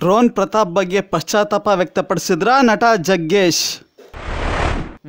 drone Pratap ಬಗ್ಗೆ ಪಶ್ಚಾತ್ತಾಪ ವ್ಯಕ್ತಪಡಿಸಿದ್ರ ನಟ ಜಗ್ಗೇಶ್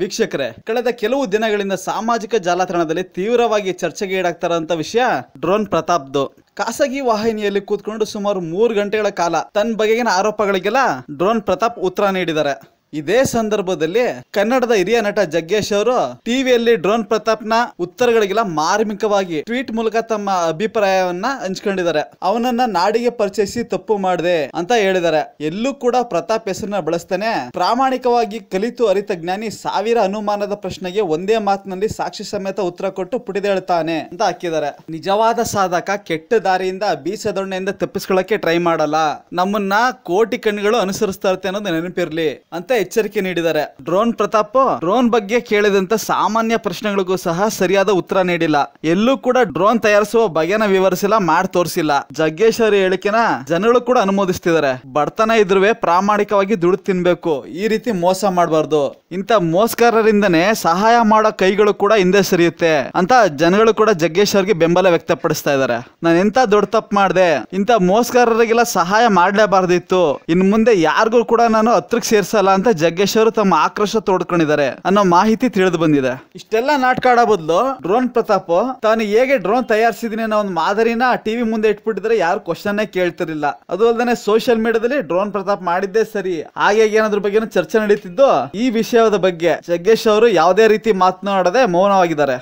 ವೀಕ್ಷಕರೇ ಕಳೆದ ಕೆಲವು ದಿನಗಳಿಂದ ಸಾಮಾಜಿಕ ಜಾಲತಾಣದಲ್ಲಿ ತೀವ್ರವಾಗಿ ಚರ್ಚೆಗೆ ಈಡಾಗ್ತಾರಂತ ವಿಷಯ ಡ್ರೋನ್ ಪ್ರತಾಪ್ದು ಖಾಸಗಿ ವಾಹಿನಿಯಲ್ಲಿ ಕೂತ್ಕೊಂಡು ಸುಮಾರು ಮೂರು ಗಂಟೆಗಳ ಕಾಲ ತನ್ನ ಬಗೆಗಿನ ಆರೋಪಗಳಿಗೆಲ್ಲ ಡ್ರೋನ್ ಪ್ರತಾಪ್ ಉತ್ತರ ನೀಡಿದ್ದಾರೆ ಇದೇ ಸಂದರ್ಭದಲ್ಲಿ ಕನ್ನಡದ ಹಿರಿಯ ನಟ ಜಗ್ಗೇಶ್ ಅವರು ಟಿವಿಯಲ್ಲಿ ಡ್ರೋನ್ ಪ್ರತಾಪ್ನ ಉತ್ತರಗಳಿಗೆಲ್ಲ ಮಾರ್ಮಿಕವಾಗಿ ಟ್ವೀಟ್ ಮೂಲಕ ತಮ್ಮ ಅಭಿಪ್ರಾಯವನ್ನ ಹಂಚ್ಕೊಂಡಿದ್ದಾರೆ ಅವನನ್ನ ನಾಡಿಗೆ ಪರಿಚಯಿಸಿ ತಪ್ಪು ಮಾಡಿದೆ ಅಂತ ಹೇಳಿದ್ದಾರೆ ಎಲ್ಲೂ ಕೂಡ ಪ್ರತಾಪ್ ಹೆಸರನ್ನ ಬಳಸ್ತಾನೆ ಪ್ರಾಮಾಣಿಕವಾಗಿ ಕಲಿತು ಅರಿತ ಜ್ಞಾನಿ ಸಾವಿರ ಅನುಮಾನದ ಪ್ರಶ್ನೆಗೆ ಒಂದೇ ಮಾತಿನಲ್ಲಿ ಸಾಕ್ಷಿ ಸಮೇತ ಉತ್ತರ ಕೊಟ್ಟು ಪುಡಿದೇಳ್ತಾನೆ ಅಂತ ಹಾಕಿದ್ದಾರೆ ನಿಜವಾದ ಸಾಧಕ ಕೆಟ್ಟ ದಾರಿಯಿಂದ ಬೀಸದೊಣ್ಣೆಯಿಂದ ತಪ್ಪಿಸ್ಕೊಳ್ಳಕ್ಕೆ ಟ್ರೈ ಮಾಡಲ್ಲ ನಮ್ಮನ್ನ ಕೋಟಿ ಕಣ್ಣುಗಳು ಅನುಸರಿಸ್ತಾ ಇರುತ್ತೆ ಅನ್ನೋದು ನೆನಪಿರ್ಲಿ ಅಂತ ಎಚ್ಚರಿಕೆ ನೀಡಿದ್ದಾರೆ ಡ್ರೋನ್ ಪ್ರತಾಪ್ ಡ್ರೋನ್ ಬಗ್ಗೆ ಕೇಳಿದಂತ ಸಾಮಾನ್ಯ ಪ್ರಶ್ನೆಗಳಿಗೂ ಸಹ ಸರಿಯಾದ ಉತ್ತರ ನೀಡಿಲ್ಲ ಎಲ್ಲೂ ಕೂಡ ಡ್ರೋನ್ ತಯಾರಿಸುವ ಬಗೆನ ವಿವರಿಸಿಲ್ಲ ಮಾಡಿ ತೋರಿಸಿಲ್ಲ ಜಗ್ಗೇಶ್ ಅವರ ಹೇಳಿಕೆನ ಜನಗಳು ಕೂಡ ಅನುಮೋದಿಸ್ತಿದ್ದಾರೆ ಬಡತನ ಇದ್ರೆ ಪ್ರಾಮಾಣಿಕವಾಗಿ ದುಡ್ಡು ತಿನ್ಬೇಕು ಈ ರೀತಿ ಮೋಸ ಮಾಡಬಾರ್ದು ಇಂತ ಮೋಸ್ಕಾರರಿಂದನೇ ಸಹಾಯ ಮಾಡೋ ಕೈಗಳು ಕೂಡ ಹಿಂದೆ ಸರಿಯುತ್ತೆ ಅಂತ ಜನಗಳು ಕೂಡ ಜಗ್ಗೇಶ್ ಅವರಿಗೆ ಬೆಂಬಲ ವ್ಯಕ್ತಪಡಿಸ್ತಾ ಇದ್ದಾರೆ ನಾನು ಎಂತ ದೊಡ್ಡ ತಪ್ಪು ಮಾಡಿದೆ ಇಂತ ಮೋಸ್ಕಾರರಿಗೆಲ್ಲ ಸಹಾಯ ಮಾಡಲೇಬಾರ್ದಿತ್ತು ಇನ್ ಮುಂದೆ ಯಾರಿಗೂ ಕೂಡ ನಾನು ಹತ್ರಕ್ಕೆ ಸೇರ್ಸಲ್ಲ ಅಂತ ಜಗ್ಗೇಶ್ ಅವರು ತಮ್ಮ ಆಕ್ರೋಶ ತೋಡ್ಕೊಂಡಿದ್ದಾರೆ ಅನ್ನೋ ಮಾಹಿತಿ ತಿಳಿದು ಬಂದಿದೆ ಇಷ್ಟೆಲ್ಲ ನಾಟಕ ಆಡೋ ಬದಲು ಡ್ರೋನ್ ಪ್ರತಾಪ್ ತಾನು ಹೇಗೆ ಡ್ರೋನ್ ತಯಾರಿಸಿದೀನಿ ಅನ್ನೋ ಒಂದು ಮಾದರಿನ ಟಿವಿ ಮುಂದೆ ಇಟ್ಬಿಟ್ಟಿದ್ರೆ ಯಾರು ಕ್ವಶನ್ ಕೇಳ್ತಿರ್ಲಿಲ್ಲ ಅದು ಅಲ್ಲದೆ ಸೋಷಿಯಲ್ ಮೀಡಿಯಾದಲ್ಲಿ ಡ್ರೋನ್ ಪ್ರತಾಪ್ ಮಾಡಿದ್ದೇ ಸರಿ ಹಾಗೆ ಏನಾದ್ರ ಬಗ್ಗೆ ಚರ್ಚೆ ನಡೀತಿದ್ದು ಈ ವಿಷಯದ ಬಗ್ಗೆ ಜಗ್ಗೇಶ್ ಅವರು ಯಾವುದೇ ರೀತಿ ಮಾತನಾಡದೆ ಮೌನವಾಗಿದ್ದಾರೆ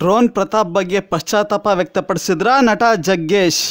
ಡ್ರೋನ್ ಪ್ರತಾಪ್ ಬಗ್ಗೆ ಪಶ್ಚಾತ್ತಾಪ ವ್ಯಕ್ತಪಡಿಸಿದ್ರ ನಟ ಜಗ್ಗೇಶ್